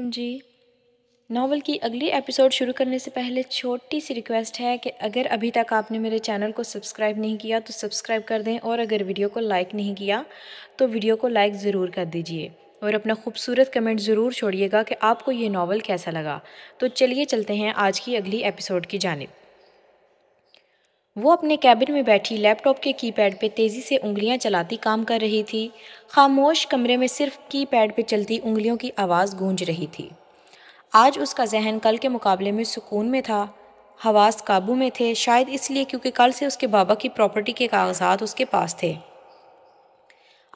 जी novel की अगली episode शुरू करने से पहले छोटी सी रिक्वेस्ट है कि अगर अभी तक आपने मेरे चैनल को सब्सक्राइब नहीं किया तो सब्सक्राइब कर दें और अगर वीडियो को लाइक नहीं किया तो वीडियो को लाइक ज़रूर कर दीजिए और अपना खूबसूरत कमेंट ज़रूर छोड़िएगा कि आपको ये नावल कैसा लगा तो चलिए चलते हैं आज की अगली एपिसोड की जानब वो अपने कैबिन में बैठी लैपटॉप के कीपैड पे तेज़ी से उंगलियां चलाती काम कर रही थी खामोश कमरे में सिर्फ कीपैड पे चलती उंगलियों की आवाज़ गूंज रही थी आज उसका जहन कल के मुकाबले में सुकून में था हवास काबू में थे शायद इसलिए क्योंकि कल से उसके बाबा की प्रॉपर्टी के कागजात उसके पास थे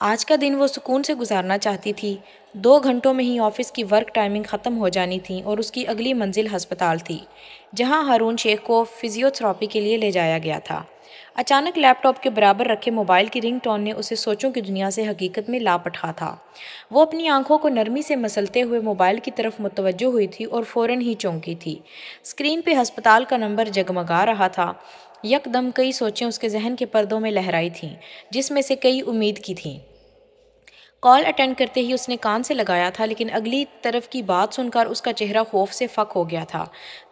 आज का दिन वो सुकून से गुजारना चाहती थी दो घंटों में ही ऑफिस की वर्क टाइमिंग ख़त्म हो जानी थी और उसकी अगली मंजिल हस्पताल थी जहां हारून शेख को फिजियोथेरापी के लिए ले जाया गया था अचानक लैपटॉप के बराबर रखे मोबाइल की रिंग टोन ने उसे सोचों की दुनिया से हकीकत में लापटा था वो अपनी आंखों को नरमी से मसलते हुए मोबाइल की तरफ मुतवजो हुई थी और फ़ौर ही चौंकी थी स्क्रीन पे हस्पताल का नंबर जगमगा रहा था यकदम कई सोचें उसके जहन के पर्दों में लहराई थीं जिसमें से कई उम्मीद की थीं कॉल अटेंड करते ही उसने कान से लगाया था लेकिन अगली तरफ की बात सुनकर उसका चेहरा खौफ से फक हो गया था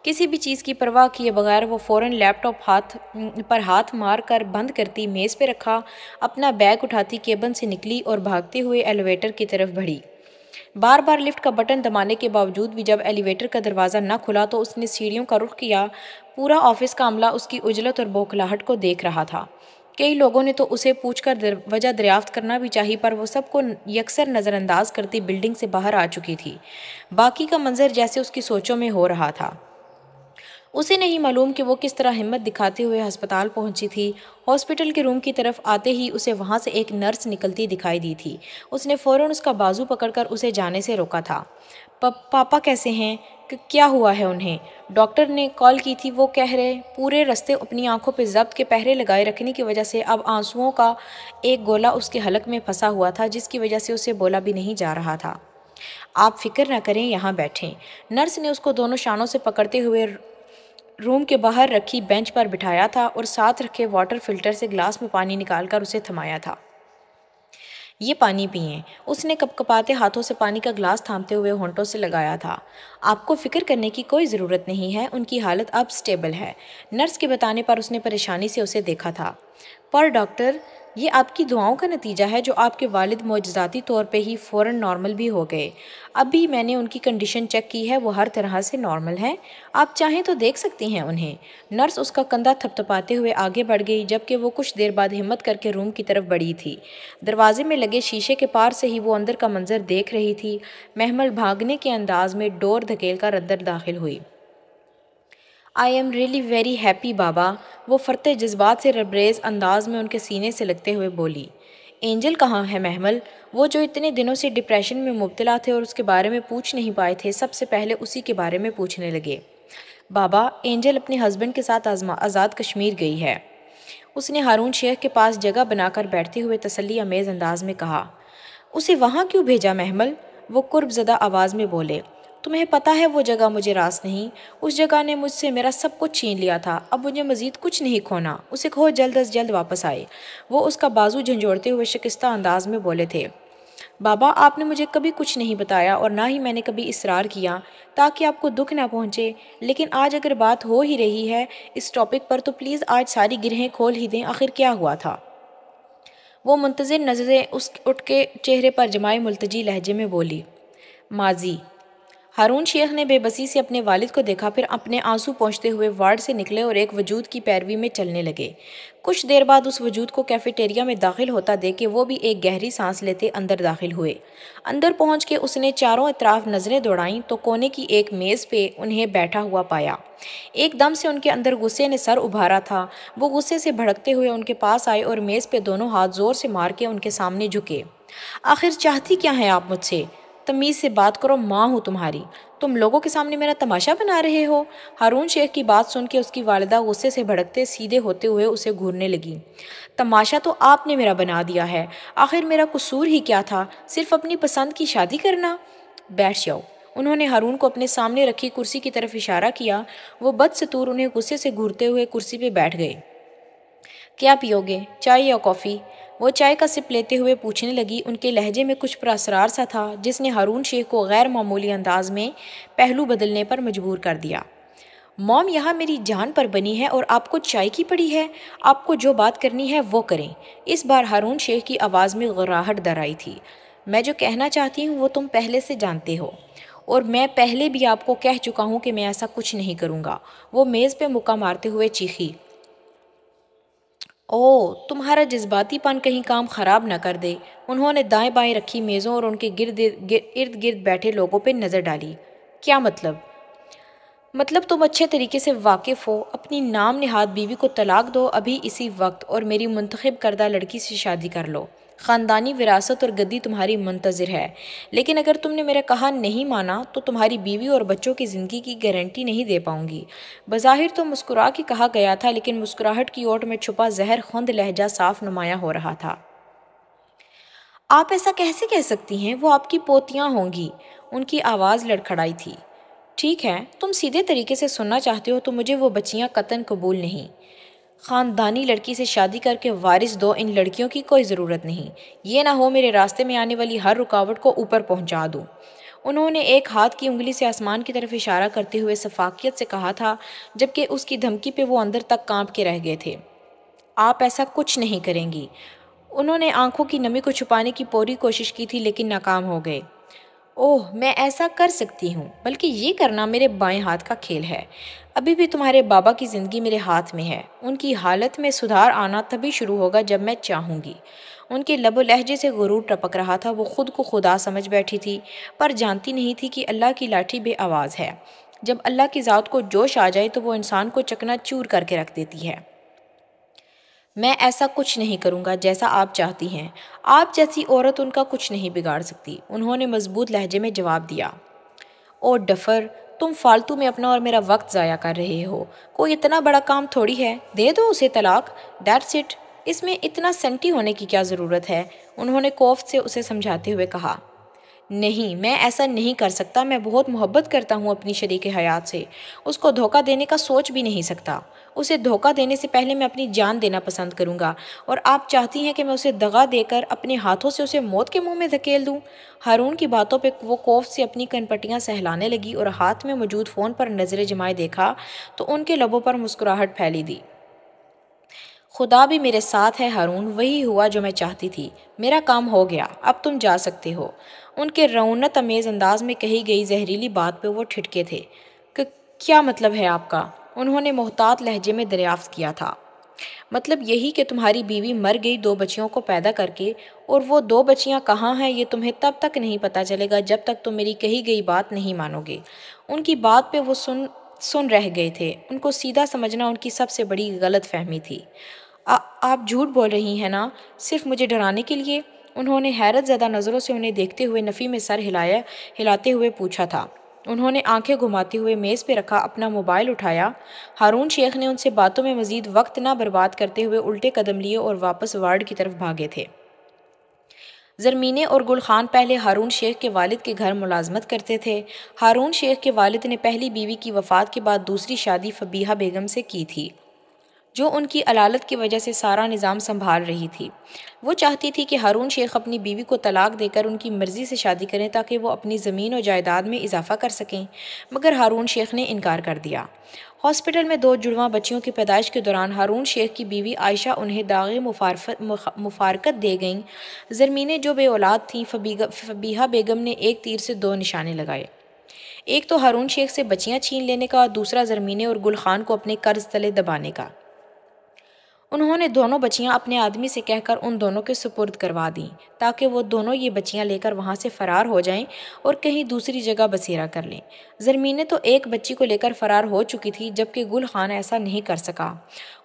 किसी भी चीज़ की परवाह किए बगैर वो फ़ौरन लैपटॉप हाथ पर हाथ मार कर बंद करती मेज़ पर रखा अपना बैग उठाती केबन से निकली और भागते हुए एलिवेटर की तरफ बढ़ी बार बार लिफ्ट का बटन दबाने के बावजूद भी जब एलिवेटर का दरवाज़ा न खुला तो उसने सीढ़ियों का रुख किया पूरा ऑफिस का अमला उसकी उजलत और बौखलाहट को देख रहा था कई लोगों ने तो उसे पूछकर वजह दरियाफ्त करना भी चाहिए पर वो सबको यकसर नज़रअंदाज करती बिल्डिंग से बाहर आ चुकी थी बाकी का मंजर जैसे उसकी सोचों में हो रहा था उसे नहीं मालूम कि वो किस तरह हिम्मत दिखाते हुए अस्पताल पहुंची थी हॉस्पिटल के रूम की तरफ आते ही उसे वहां से एक नर्स निकलती दिखाई दी थी उसने फ़ौरन उसका बाजू पकड़कर उसे जाने से रोका था पापा कैसे हैं क्या हुआ है उन्हें डॉक्टर ने कॉल की थी वो कह रहे पूरे रस्ते अपनी आंखों पर जब्त के पहरे लगाए रखने की वजह से अब आंसुओं का एक गोला उसके हलक में फंसा हुआ था जिसकी वजह से उसे बोला भी नहीं जा रहा था आप फिक्र ना करें यहाँ बैठें नर्स ने उसको दोनों शानों से पकड़ते हुए रूम के बाहर रखी बेंच पर बिठाया था और साथ रखे वाटर फिल्टर से ग्लास में पानी निकालकर उसे थमाया था ये पानी पिए उसने कपकपाते हाथों से पानी का ग्लास थामते हुए होंटों से लगाया था आपको फिक्र करने की कोई ज़रूरत नहीं है उनकी हालत अब स्टेबल है नर्स के बताने पर उसने परेशानी से उसे देखा था पर डॉक्टर ये आपकी दुआओं का नतीजा है जो आपके वालिद मौजाती तौर पे ही फ़ौर नॉर्मल भी हो गए अभी मैंने उनकी कंडीशन चेक की है वो हर तरह से नॉर्मल है आप चाहें तो देख सकती हैं उन्हें नर्स उसका कंधा थपथपाते हुए आगे बढ़ गई जबकि वो कुछ देर बाद हिम्मत करके रूम की तरफ बढ़ी थी दरवाजे में लगे शीशे के पार से ही वो अंदर का मंजर देख रही थी महमल भागने के अंदाज में डोर धकेल कर अंदर दाखिल हुई I am really very happy बाबा वो फ़रते जज्बात से रबरेज़ अंदाज में उनके सीने से लगते हुए बोली एंजल कहाँ है महमल वो जो इतने दिनों से डिप्रेशन में मुबतला थे और उसके बारे में पूछ नहीं पाए थे सबसे पहले उसी के बारे में पूछने लगे बाबा एंजल अपने हस्बैंड के साथ आजमा आज़ाद कश्मीर गई है उसने हारून शेख के पास जगह बनाकर बैठते हुए तसली अमेज़ अंदाज में कहा उसे वहाँ क्यों भेजा महमल वो कुर्बजदा आवाज़ में बोले तुम्हें पता है वो जगह मुझे रास नहीं उस जगह ने मुझसे मेरा सब कुछ छीन लिया था अब मुझे मज़ीद कुछ नहीं खोना उसे खो जल्द अज जल्द वापस आए वो उसका बाजू झंझोड़ते हुए शिकस्ता अंदाज में बोले थे बाबा आपने मुझे कभी कुछ नहीं बताया और ना ही मैंने कभी इसरार किया ताकि आपको दुख ना पहुंचे लेकिन आज अगर बात हो ही रही है इस टॉपिक पर तो प्लीज़ आज सारी गिरहें खोल ही दें आखिर क्या हुआ था वो मुंतज़िर नज़रें उस उठ के चेहरे पर जमाए मुलतजी लहजे में बोली माजी हारून शेख ने बेबसी से अपने वालिद को देखा फिर अपने आंसू पहुँचते हुए वार्ड से निकले और एक वजूद की पैरवी में चलने लगे कुछ देर बाद उस वजूद को कैफेटेरिया में दाखिल होता देख के वो भी एक गहरी सांस लेते अंदर दाखिल हुए अंदर पहुंच के उसने चारों अतराफ नज़रें दौड़ाईं तो कोने की एक मेज़ पे उन्हें बैठा हुआ पाया एकदम से उनके अंदर गुस्से ने सर उभारा था वो गुस्से से भड़कते हुए उनके पास आए और मेज़ पर दोनों हाथ ज़ोर से मार के उनके सामने झुके आखिर चाहती क्या हैं आप मुझसे तमीज़ से बात करो माँ हूँ तुम्हारी तुम लोगों के सामने मेरा तमाशा बना रहे हो हारून शेख की बात सुन के उसकी वालदा गुस्से से भड़कते सीधे होते हुए उसे घूरने लगी तमाशा तो आपने मेरा बना दिया है आखिर मेरा कसूर ही क्या था सिर्फ अपनी पसंद की शादी करना बैठ जाओ उन्होंने हारून को अपने सामने रखी कुर्सी की तरफ इशारा किया वो बदसतूर उन्हें गुस्से से घूरते हुए कुर्सी पर बैठ गए क्या पियोगे चाय या कॉफ़ी वो चाय का सिप लेते हुए पूछने लगी उनके लहजे में कुछ प्रसरार सा था जिसने हारून शेख को गैर मामूली अंदाज में पहलू बदलने पर मजबूर कर दिया मॉम यहाँ मेरी जान पर बनी है और आपको चाय की पड़ी है आपको जो बात करनी है वो करें इस बार हारून शेख की आवाज़ में गुराहट दर आई थी मैं जो कहना चाहती हूँ वो तुम पहले से जानते हो और मैं पहले भी आपको कह चुका हूँ कि मैं ऐसा कुछ नहीं करूँगा वो मेज़ पे मुक्का मारते हुए चीखी ओह तुम्हारा जज्बातीपन कहीं काम ख़राब ना कर दे उन्होंने दाएं बाएं रखी मेज़ों और उनके गिर्द गिर, इर्द गिर्द बैठे लोगों पर नज़र डाली क्या मतलब मतलब तुम अच्छे तरीके से वाकिफ़ हो अपनी नाम नहाद बीवी को तलाक दो अभी इसी वक्त और मेरी मंतखब करदा लड़की से शादी कर लो ख़ानदानी विरासत और गद्दी तुम्हारी मंतज़र है लेकिन अगर तुमने मेरा कहा नहीं माना तो तुम्हारी बीवी और बच्चों की ज़िंदगी की गारंटी नहीं दे पाऊँगी बज़ाहिर तो मुस्कुरा के कहा गया था लेकिन मुस्कुराहट की ओट में छुपा जहर खुंद लहजा साफ नुमाया हो रहा था आप ऐसा कैसे कह सकती हैं वो आपकी पोतियाँ होंगी उनकी आवाज़ लड़खड़ाई थी ठीक है तुम सीधे तरीके से सुनना चाहते हो तो मुझे वो बच्चियाँ कतन कबूल नहीं ख़ानदानी लड़की से शादी करके वारिस दो इन लड़कियों की कोई ज़रूरत नहीं ये ना हो मेरे रास्ते में आने वाली हर रुकावट को ऊपर पहुंचा दूँ उन्होंने एक हाथ की उंगली से आसमान की तरफ इशारा करते हुए सफाकियत से कहा था जबकि उसकी धमकी पे वो अंदर तक कांप के रह गए थे आप ऐसा कुछ नहीं करेंगी उन्होंने आंखों की नमी को छुपाने की पूरी कोशिश की थी लेकिन नाकाम हो गए ओह मैं ऐसा कर सकती हूँ बल्कि ये करना मेरे बाएं हाथ का खेल है अभी भी तुम्हारे बाबा की ज़िंदगी मेरे हाथ में है उनकी हालत में सुधार आना तभी शुरू होगा जब मैं चाहूँगी उनके लबो लहजे से गुरूर टपक रहा था वो खुद को खुदा समझ बैठी थी पर जानती नहीं थी कि अल्लाह की लाठी बे आवाज़ है जब अल्लाह की ज़ात को जोश आ जाए तो वो इंसान को चकना चूर करके रख देती है मैं ऐसा कुछ नहीं करूँगा जैसा आप चाहती हैं आप जैसी औरत उनका कुछ नहीं बिगाड़ सकती उन्होंने मजबूत लहजे में जवाब दिया ओ डफर तुम फालतू में अपना और मेरा वक्त ज़ाया कर रहे हो कोई इतना बड़ा काम थोड़ी है दे दो उसे तलाक दैट्स इट इसमें इतना सेंटी होने की क्या ज़रूरत है उन्होंने कोफ से उसे समझाते हुए कहा नहीं मैं ऐसा नहीं कर सकता मैं बहुत मोहब्बत करता हूँ अपनी शरीक हयात से उसको धोखा देने का सोच भी नहीं सकता उसे धोखा देने से पहले मैं अपनी जान देना पसंद करूँगा और आप चाहती हैं कि मैं उसे दगा देकर अपने हाथों से उसे मौत के मुँह में धकेल दूँ हारून की बातों पर वो कोफ से अपनी कनपटियाँ सहलाने लगी और हाथ में मौजूद फ़ोन पर नज़रें जमाए देखा तो उनके लबों पर मुस्कुराहट फैली दी खुदा भी मेरे साथ है हारून वही हुआ जो मैं चाहती थी मेरा काम हो गया अब तुम जा सकते हो उनके रौनत अमेज़ अंदाज में कही गई जहरीली बात पे वो ठिटके थे क्या मतलब है आपका उन्होंने मोहतात लहजे में दरियाफ्त किया था मतलब यही कि तुम्हारी बीवी मर गई दो बच्चियों को पैदा करके और वो दो बच्चियां कहाँ हैं ये तुम्हें तब तक नहीं पता चलेगा जब तक तुम मेरी कही गई बात नहीं मानोगे उनकी बात पे वो सुन सुन रह गए थे उनको सीधा समझना उनकी सबसे बड़ी गलत फहमी थी आ, आप झूठ बोल रही हैं ना सिर्फ मुझे डराने के लिए उन्होंने हैरत ज़्यादा नज़रों से उन्हें देखते हुए नफ़ी में सर हिलाया हिलाते हुए पूछा था उन्होंने आंखें घुमाते हुए मेज़ पर रखा अपना मोबाइल उठाया हारून शेख ने उनसे बातों में मज़ीद वक्त ना बर्बाद करते हुए उल्टे कदम लिए और वापस वार्ड की तरफ भागे थे जरमीने और गुल खान पहले हारून शेख के वालिद के घर मुलाजमत करते थे हारून शेख के वालिद ने पहली बीवी की वफ़ात के बाद दूसरी शादी फ़बीहा बेगम से की थी जो उनकी अलालत की वजह से सारा निज़ाम संभाल रही थी वो चाहती थी कि हारून शेख अपनी बीवी को तलाक देकर उनकी मर्ज़ी से शादी करें ताकि वो अपनी ज़मीन और जायदाद में इजाफ़ा कर सकें मगर हारून शेख ने इनकार कर दिया हॉस्पिटल में दो जुड़वा बच्चियों की पैदाइश के दौरान हारून शेख की बीवी आयशा उन्हें दागे मुफारकत दे गईं जरमीने जो बे औलाद थीं फबीहा बेगम ने एक तीर से दो निशाने लगाए एक तो हारून शेख से बच्चियाँ छीन लेने का और दूसरा जरमीने और गुल खान को अपने कर्ज तले दबाने का उन्होंने दोनों बच्चियां अपने आदमी से कहकर उन दोनों के सुपुर्द करवा दी ताकि वो दोनों ये बच्चियां लेकर वहाँ से फ़रार हो जाएं और कहीं दूसरी जगह बसेरा कर लें जरमीने तो एक बच्ची को लेकर फ़रार हो चुकी थी जबकि गुल खान ऐसा नहीं कर सका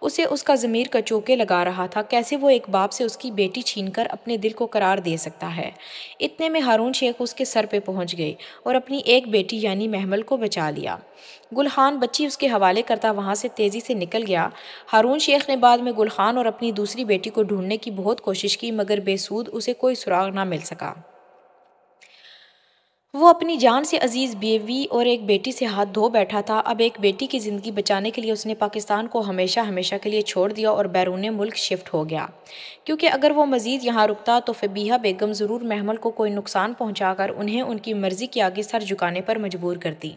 उसे उसका ज़मीर कचोके लगा रहा था कैसे वो एक बाप से उसकी बेटी छीन कर अपने दिल को करार दे सकता है इतने में हारून शेख उसके सर पर पहुँच गए और अपनी एक बेटी यानी महमल को बचा लिया गुल खान बच्ची उसके हवाले करता वहाँ से तेज़ी से निकल गया हारून शेख ने बाद में ने गुलखान और अपनी दूसरी बेटी को ढूंढने की बहुत कोशिश की मगर बेसूद उसे कोई सुराग ना मिल सका वो अपनी जान से अजीज़ बेवी और एक बेटी से हाथ धो बैठा था अब एक बेटी की ज़िंदगी बचाने के लिए उसने पाकिस्तान को हमेशा हमेशा के लिए छोड़ दिया और बैरून मुल्क शिफ्ट हो गया क्योंकि अगर वो मज़ीद यहाँ रुकता तो फ़बीहा बेगम ज़रूर महमल को कोई नुकसान पहुँचा उन्हें उनकी मर्ज़ी के आगे सर झुकाने पर मजबूर करती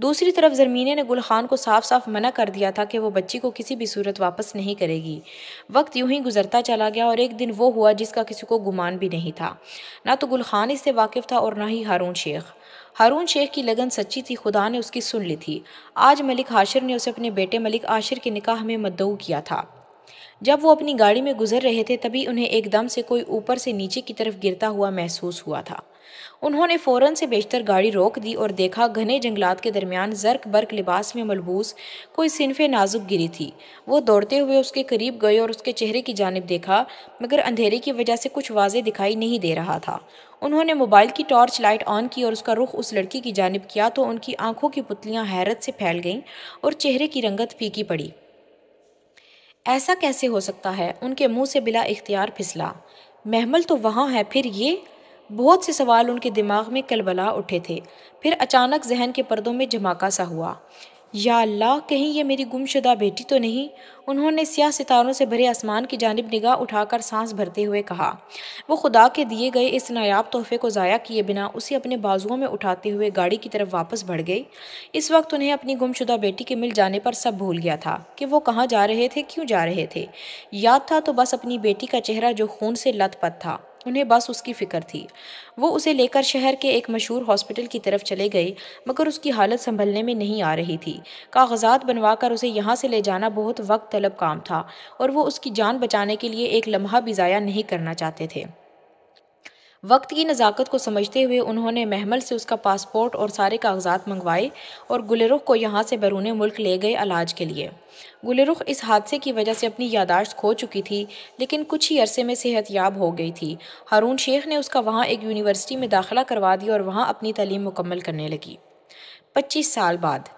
दूसरी तरफ जरमीने ने गुल खान को साफ साफ मना कर दिया था कि वो बच्ची को किसी भी सूरत वापस नहीं करेगी वक्त यूं ही गुजरता चला गया और एक दिन वो हुआ जिसका किसी को गुमान भी नहीं था ना तो गुल खान इससे वाकिफ़ था और ना ही हारून शेख हारून शेख की लगन सच्ची थी खुदा ने उसकी सुन ली थी आज मलिक हाशिर ने उसे अपने बेटे मलिक आशिर के निकाह में मद्दऊ किया था जब वो अपनी गाड़ी में गुजर रहे थे तभी उन्हें एकदम से कोई ऊपर से नीचे की तरफ गिरता हुआ महसूस हुआ था उन्होंने फ़ौरन से बेचतर गाड़ी रोक दी और देखा घने जंगलात के दरमियान जर्क बर्क लिबास में मलबूस कोई सिनफ नाजुक गिरी थी वो दौड़ते हुए उसके करीब गए और उसके चेहरे की जानब देखा मगर अंधेरे की वजह से कुछ वाजे दिखाई नहीं दे रहा था उन्होंने मोबाइल की टॉर्च लाइट ऑन की और उसका रुख उस लड़की की जानब किया तो उनकी आंखों की पुतलियां हैरत से फैल गईं और चेहरे की रंगत फीकी पड़ी ऐसा कैसे हो सकता है उनके मुंह से बिला इख्तियार फिसला महमल तो वहाँ है फिर ये बहुत से सवाल उनके दिमाग में कलबला उठे थे फिर अचानक जहन के पर्दों में झमाका सा हुआ या अल्लाह कहीं ये मेरी गुमशुदा बेटी तो नहीं उन्होंने सियाह सितारों से भरे आसमान की जानब निगाह उठाकर सांस भरते हुए कहा वो खुदा के दिए गए इस नायाब तोहफे को ज़ाया किए बिना उसे अपने बाजुओं में उठाते हुए गाड़ी की तरफ वापस बढ़ गई इस वक्त उन्हें अपनी गुमशुदा बेटी के मिल जाने पर सब भूल गया था कि वो कहाँ जा रहे थे क्यों जा रहे थे याद था तो बस अपनी बेटी का चेहरा जो खून से लत था उन्हें बस उसकी फ़िक्र थी वो उसे लेकर शहर के एक मशहूर हॉस्पिटल की तरफ चले गए मगर उसकी हालत संभलने में नहीं आ रही थी कागजात बनवा कर उसे यहाँ से ले जाना बहुत वक्त तलब काम था और वो उसकी जान बचाने के लिए एक लम्हा भी ज़ाया नहीं करना चाहते थे वक्त की नज़ाकत को समझते हुए उन्होंने महमल से उसका पासपोर्ट और सारे कागजात मंगवाए और गुलरुख को यहाँ से बैरून मुल्क ले गए इलाज के लिए गुलरुख इस हादसे की वजह से अपनी यादाश्त खो चुकी थी लेकिन कुछ ही अरसे में सेहत याब हो गई थी हारून शेख ने उसका वहाँ एक यूनिवर्सिटी में दाखिला करवा दिया और वहाँ अपनी तलीम मुकम्मल करने लगी पच्चीस साल बाद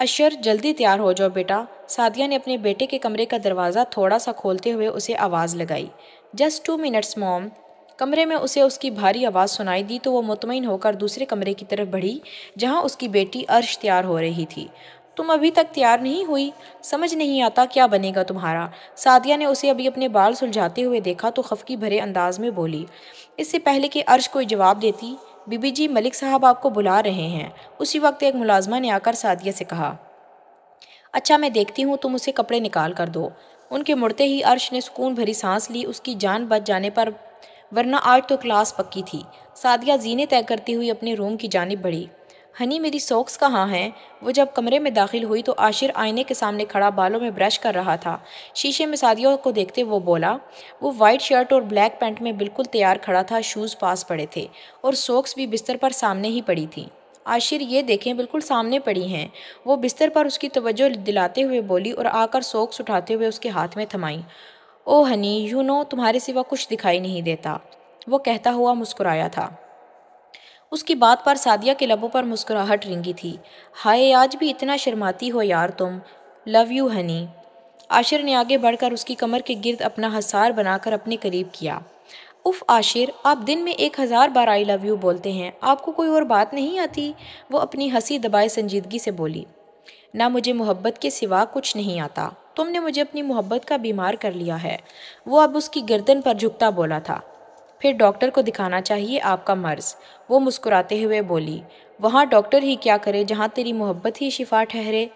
अशर जल्दी तैयार हो जाओ बेटा सादिया ने अपने बेटे के कमरे का दरवाज़ा थोड़ा सा खोलते हुए उसे आवाज़ लगाई जस्ट टू मिनट्स मॉम कमरे में उसे उसकी भारी आवाज़ सुनाई दी तो वो मुतमिन होकर दूसरे कमरे की तरफ बढ़ी जहाँ उसकी बेटी अर्श तैयार हो रही थी तुम अभी तक तैयार नहीं हुई समझ नहीं आता क्या बनेगा तुम्हारा सादिया ने उसे अभी अपने बाल सुलझाते हुए देखा तो खफकी भरे अंदाज में बोली इससे पहले कि अर्श कोई जवाब देती बीबी जी मलिक साहब आपको बुला रहे हैं उसी वक्त एक मुलाजमा ने आकर सादिया से कहा अच्छा मैं देखती हूँ तुम उसे कपड़े निकाल कर दो उनके मुड़ते ही अर्श ने सुकून भरी सांस ली उसकी जान बच जाने पर वरना आज तो क्लास पक्की थी सादिया जीने तय करती हुई अपने रूम की जानब बढ़ी हनी मेरी सॉक्स कहाँ हैं वो जब कमरे में दाखिल हुई तो आशिर आईने के सामने खड़ा बालों में ब्रश कर रहा था शीशे में सादिया को देखते वो बोला वो वाइट शर्ट और ब्लैक पैंट में बिल्कुल तैयार खड़ा था शूज़ पास पड़े थे और सॉक्स भी बिस्तर पर सामने ही पड़ी थी आशिर ये देखें बिल्कुल सामने पड़ी हैं वो बिस्तर पर उसकी तवज्जो दिलाते हुए बोली और आकर सॉक्स उठाते हुए उसके हाथ में थमाई ओ हनी यू नो तुम्हारे सिवा कुछ दिखाई नहीं देता वो कहता हुआ मुस्कुराया था उसकी बात पर सादिया के लबों पर मुस्कुराहट रिंगी थी हाय आज भी इतना शर्माती हो यार तुम लव यू हनी आशिर ने आगे बढ़कर उसकी कमर के गिर्द अपना हसार बनाकर अपने करीब किया उफ आशिर आप दिन में एक हज़ार बार आई लव यू बोलते हैं आपको कोई और बात नहीं आती वो अपनी हंसी दबाए संजीदगी से बोली ना मुझे मोहब्बत के सिवा कुछ नहीं आता तुमने मुझे अपनी मोहब्बत का बीमार कर लिया है वो अब उसकी गर्दन पर झुकता बोला था फिर डॉक्टर को दिखाना चाहिए आपका मर्ज वो मुस्कुराते हुए बोली वहाँ डॉक्टर ही क्या करे जहाँ तेरी मोहब्बत ही शिफा ठहरे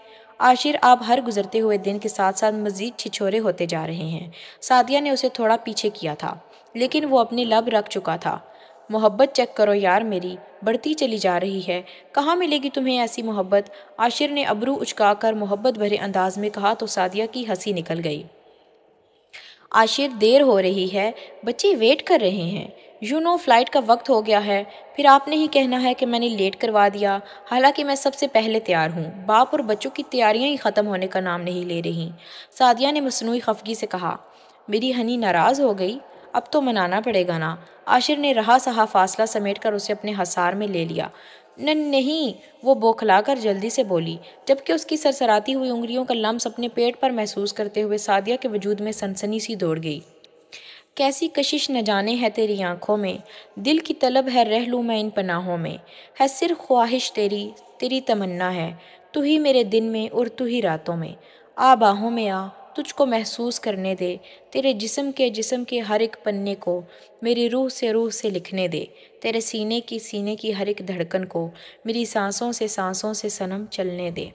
आशिर आप हर गुजरते हुए दिन के साथ साथ मज़ीद छिछोरे होते जा रहे हैं सादिया ने उसे थोड़ा पीछे किया था लेकिन वो अपने लब रख चुका था मोहब्बत चेक करो यार मेरी बढ़ती चली जा रही है कहाँ मिलेगी तुम्हें ऐसी मोहब्बत आशिर ने अबरू उचकाकर मोहब्बत भरे अंदाज में कहा तो सादिया की हंसी निकल गई आशिर देर हो रही है बच्चे वेट कर रहे हैं यू नो फ्लाइट का वक्त हो गया है फिर आपने ही कहना है कि मैंने लेट करवा दिया हालांकि मैं सबसे पहले तैयार हूँ बाप और बच्चों की तैयारियाँ ही ख़त्म होने का नाम नहीं ले रही सादिया ने मसनू खफगी से कहा मेरी हनी नाराज़ हो गई अब तो मनाना पड़ेगा ना आशिर ने रहा सहा फासला समेट कर उसे अपने हसार में ले लिया न नहीं वो बौखला कर जल्दी से बोली जबकि उसकी सरसराती हुई उंगलियों का लम्स अपने पेट पर महसूस करते हुए सादिया के वजूद में सनसनी सी दौड़ गई कैसी कशिश न जाने है तेरी आंखों में दिल की तलब है रह लूँ मैं इन पनाहों में है सिर्फ ख्वाहिश तेरी तेरी तमन्ना है तू ही मेरे दिन में और तू ही रातों में आ बाहों में आ तुझको महसूस करने दे तेरे जिसम के जिसम के हर एक पन्ने को मेरी रूह से रूह से लिखने दे तेरे सीने की सीने की हर एक धड़कन को मेरी सांसों से सांसों से सनम चलने दे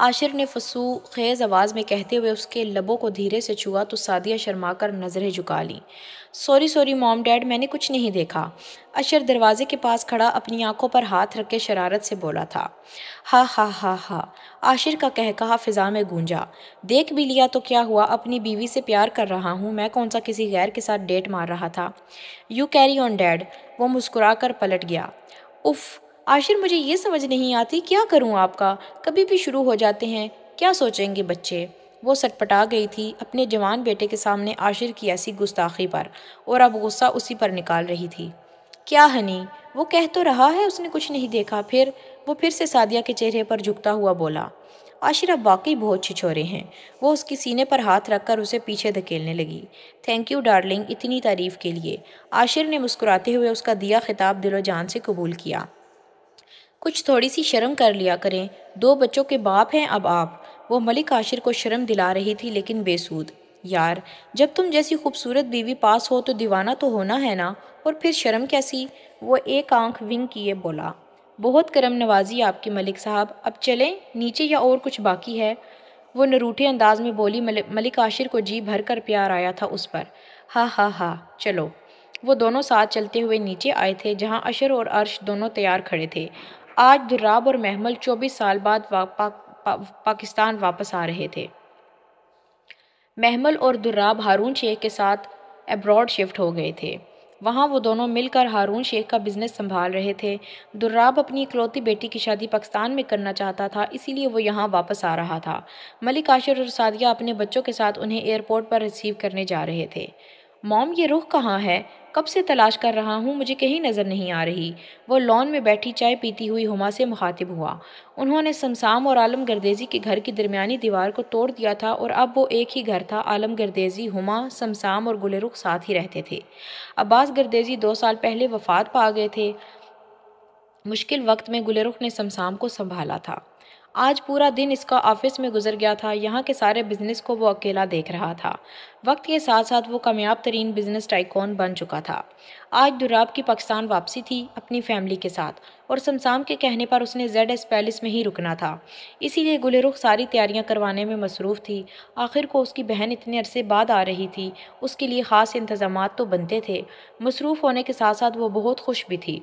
आशिर ने फसू खेज़ आवाज़ में कहते हुए उसके लबों को धीरे से छुआ तो सादिया शर्मा कर नज़रें झुका लीं सॉरी सॉरी मॉम डैड मैंने कुछ नहीं देखा अशर दरवाजे के पास खड़ा अपनी आंखों पर हाथ रख के शरारत से बोला था हा हा हा हा आशिर का कह कहा फिजा में गूंजा देख भी लिया तो क्या हुआ अपनी बीवी से प्यार कर रहा हूँ मैं कौन सा किसी गैर के साथ डेट मार रहा था यू कैरी ऑन डैड वो मुस्कुरा कर पलट गया उफ़ आखिर मुझे ये समझ नहीं आती क्या करूं आपका कभी भी शुरू हो जाते हैं क्या सोचेंगे बच्चे वो सटपटा गई थी अपने जवान बेटे के सामने आशिर की ऐसी गुस्ताखी पर और अब गुस्सा उसी पर निकाल रही थी क्या हनी वो कह तो रहा है उसने कुछ नहीं देखा फिर वो फिर से सादिया के चेहरे पर झुकता हुआ बोला आशिर अब वाकई बहुत छिछोरे हैं वो उसके सीने पर हाथ रखकर उसे पीछे धकेलने लगी थैंक यू डार्लिंग इतनी तारीफ़ के लिए आशिर ने मुस्कुराते हुए उसका दिया खिताब दिलोजान से कबूल किया कुछ थोड़ी सी शर्म कर लिया करें दो बच्चों के बाप हैं अब आप वो मलिक आशिर को शर्म दिला रही थी लेकिन बेसूद यार जब तुम जैसी खूबसूरत बीवी पास हो तो दीवाना तो होना है ना और फिर शर्म कैसी वो एक आंख विंग किए बोला बहुत करम नवाजी आपके मलिक साहब अब चलें नीचे या और कुछ बाकी है वो नरूठे अंदाज में बोली मलिक आशिर को जी भर कर प्यार आया था उस पर हा हा हा चलो वो दोनों साथ चलते हुए नीचे आए थे जहाँ अशर और अर्श दोनों तैयार खड़े थे आज दुराब और महमल 24 साल बाद वा, पा, पा, पाकिस्तान वापस आ रहे थे महमल और दुराब हारून शेख के साथ एब्रॉड शिफ्ट हो गए थे वहाँ वो दोनों मिलकर हारून शेख का बिज़नेस संभाल रहे थे दुर्राब अपनी इकलौती बेटी की शादी पाकिस्तान में करना चाहता था इसीलिए वो यहाँ वापस आ रहा था मलिक आशर और सादिया अपने बच्चों के साथ उन्हें एयरपोर्ट पर रिसीव करने जा रहे थे मॉम ये रुख कहाँ है कब से तलाश कर रहा हूँ मुझे कहीं नज़र नहीं आ रही वो लॉन में बैठी चाय पीती हुई हुमा से मुखातिब हुआ उन्होंने समसाम और आलम गर्देजी के घर की दरमियानी दीवार को तोड़ दिया था और अब वो एक ही घर था आलम गर्देजी हुमा समसाम और गुल रुख साथ ही रहते थे अब्बास गर्देजी दो साल पहले वफात पा गए थे मुश्किल वक्त में गुलरुख ने समसाम को संभाला था आज पूरा दिन इसका ऑफिस में गुजर गया था यहाँ के सारे बिजनेस को वो अकेला देख रहा था वक्त के साथ साथ वो कामयाब तरीन बिजनेस टाइकॉन बन चुका था आज दुराब की पाकिस्तान वापसी थी अपनी फैमिली के साथ और शमसाम के कहने पर उसने जेड एस पैलेस में ही रुकना था इसीलिए गुलरुख सारी तैयारियां करवाने में मसरूफ़ थी आखिर को उसकी बहन इतने अरसे बाद आ रही थी उसके लिए ख़ास इंतजाम तो बनते थे मसरूफ़ होने के साथ साथ वो बहुत खुश भी थी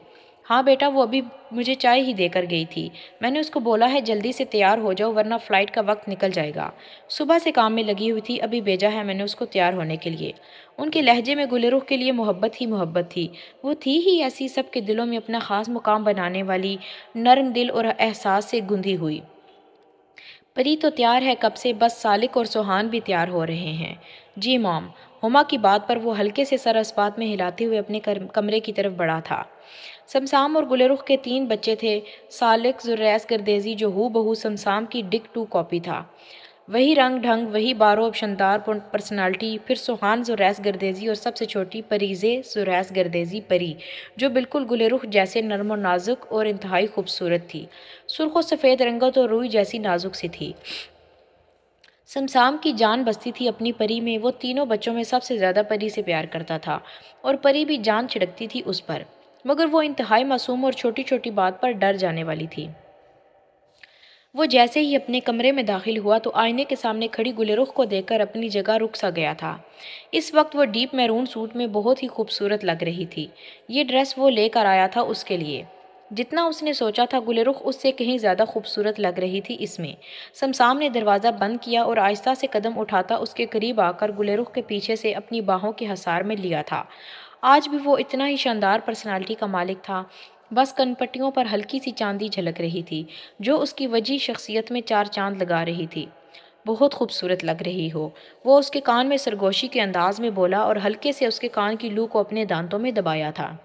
हाँ बेटा वो अभी मुझे चाय ही देकर गई थी मैंने उसको बोला है जल्दी से तैयार हो जाओ वरना फ़्लाइट का वक्त निकल जाएगा सुबह से काम में लगी हुई थी अभी भेजा है मैंने उसको तैयार होने के लिए उनके लहजे में गुलरुख के लिए मोहब्बत ही मोहब्बत थी वो थी ही ऐसी सबके दिलों में अपना ख़ास मुकाम बनाने वाली नरम दिल और एहसास से गुंधी हुई परी तो तैयार है कब से बस सालिक और सुहान भी तैयार हो रहे हैं जी मॉम हुमा की बात पर वो हल्के से सर अस्पात में हिलाते हुए अपने कमरे की तरफ बढ़ा था समसाम और गुलरुख के तीन बच्चे थे सालिक जुर्रैस गर्देजी जो हु बहू समसाम की डिक टू कॉपी था वही रंग ढंग वही बारो शानदार पर्सनालिटी फिर सुहान जुरैस गर्देजी और सबसे छोटी परीजे जुरैस गर्देजी परी जो बिल्कुल गुले रुख जैसे नरम और नाजुक और इंतहाई खूबसूरत थी सुर्ख और सफ़ेद रंगत तो और रुई जैसी नाजुक सी थी समसाम की जान बसती थी अपनी परी में वो तीनों बच्चों में सबसे ज़्यादा परी से प्यार करता था और परी भी जान छिड़कती थी उस पर मगर वो इंतहाई मासूम और छोटी छोटी बात पर डर जाने वाली थी वो जैसे ही अपने कमरे में दाखिल हुआ तो आईने के सामने खड़ी गुलरुख को देखकर अपनी जगह रुक सा गया था इस वक्त वो डीप मैरून सूट में बहुत ही खूबसूरत लग रही थी ये ड्रेस वो लेकर आया था उसके लिए जितना उसने सोचा था गुलरुख उससे कहीं ज़्यादा खूबसूरत लग रही थी इसमें समसाम ने दरवाज़ा बंद किया और आहिस्ता से कदम उठाता उसके करीब आकर गुलरुख के पीछे से अपनी बाहों के हसार में लिया था आज भी वो इतना ही शानदार पर्सनालिटी का मालिक था बस कनपट्टियों पर हल्की सी चांदी झलक रही थी जो उसकी वजी शख्सियत में चार चांद लगा रही थी बहुत खूबसूरत लग रही हो वो उसके कान में सरगोशी के अंदाज में बोला और हल्के से उसके कान की लू को अपने दांतों में दबाया था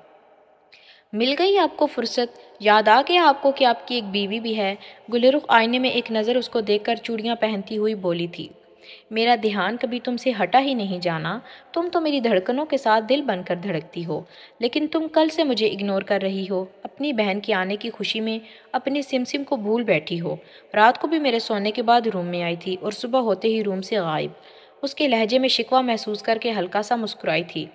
मिल गई आपको फुर्सत याद आ गया आपको कि आपकी एक बीवी भी है गुलरुख आईने में एक नज़र उसको देखकर चूड़ियाँ पहनती हुई बोली थी मेरा ध्यान कभी तुमसे हटा ही नहीं जाना तुम तो मेरी धड़कनों के साथ दिल बनकर धड़कती हो लेकिन तुम कल से मुझे इग्नोर कर रही हो अपनी बहन के आने की खुशी में अपने सिमसिम को भूल बैठी हो रात को भी मेरे सोने के बाद रूम में आई थी और सुबह होते ही रूम से गायब उसके लहजे में शिकवा महसूस करके हल्का सा मुस्कुराई थी